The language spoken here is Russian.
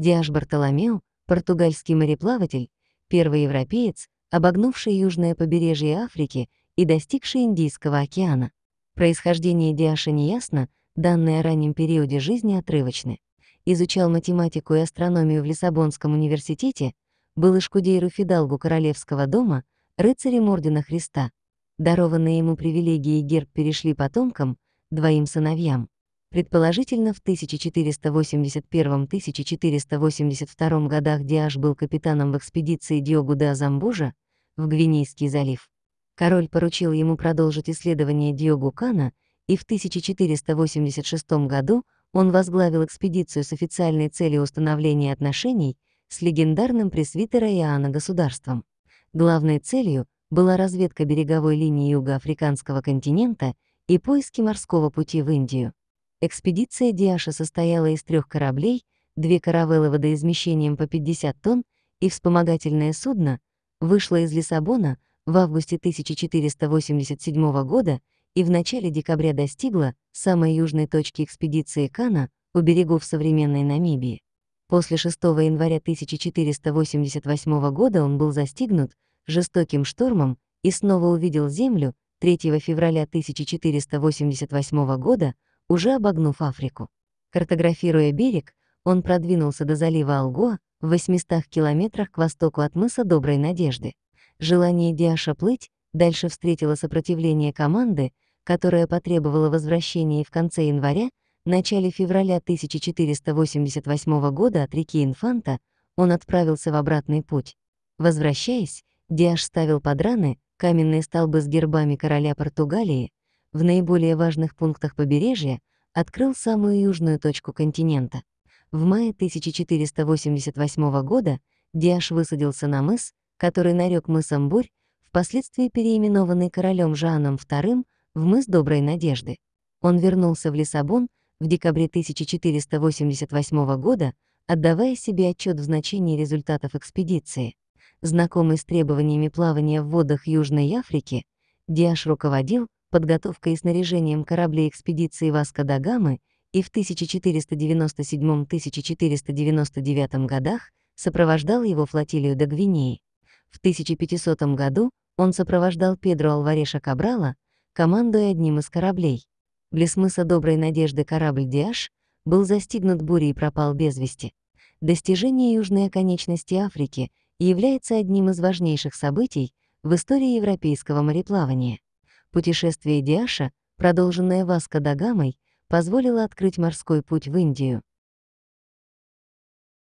Диаш Бартоломеу, португальский мореплаватель, первый европеец, обогнувший южное побережье Африки и достигший Индийского океана. Происхождение Диаша неясно, данные о раннем периоде жизни отрывочны. Изучал математику и астрономию в Лиссабонском университете, был Ишкудейру Фидалгу Королевского дома, рыцарем Ордена Христа. Дарованные ему привилегии и герб перешли потомкам, двоим сыновьям. Предположительно, в 1481-1482 годах Диаш был капитаном в экспедиции Диогу де Азамбужа в Гвинейский залив. Король поручил ему продолжить исследование Диогу Кана, и в 1486 году он возглавил экспедицию с официальной целью установления отношений с легендарным пресвитера Иоанна государством. Главной целью была разведка береговой линии юго-африканского континента и поиски морского пути в Индию. Экспедиция Диаша состояла из трех кораблей, две каравеллы водоизмещением по 50 тонн и вспомогательное судно вышло из Лиссабона в августе 1487 года и в начале декабря достигла самой южной точки экспедиции Кана у берегов современной Намибии. После 6 января 1488 года он был застигнут жестоким штормом и снова увидел Землю 3 февраля 1488 года уже обогнув Африку. Картографируя берег, он продвинулся до залива Алго в 800 километрах к востоку от мыса Доброй Надежды. Желание Диаша плыть дальше встретило сопротивление команды, которая потребовала возвращения в конце января, начале февраля 1488 года от реки Инфанта он отправился в обратный путь. Возвращаясь, Диаш ставил под раны каменные столбы с гербами короля Португалии, в наиболее важных пунктах побережья открыл самую южную точку континента. В мае 1488 года Диаш высадился на мыс, который нарек мысом Бурь, впоследствии переименованный королем Жаном II в мыс Доброй Надежды. Он вернулся в Лиссабон в декабре 1488 года, отдавая себе отчет в значении результатов экспедиции. Знакомый с требованиями плавания в водах Южной Африки, Диаш руководил подготовкой и снаряжением кораблей экспедиции Васко да Гамы и в 1497-1499 годах сопровождал его флотилию до Гвинеи. В 1500 году он сопровождал Педро Алвареша Кабрала, командуя одним из кораблей. Близ мыса Доброй Надежды корабль «Диаш» был застигнут бурей и пропал без вести. Достижение южной оконечности Африки является одним из важнейших событий в истории европейского мореплавания. Путешествие Диаша, продолженное Васко да Гамой, позволило открыть морской путь в Индию.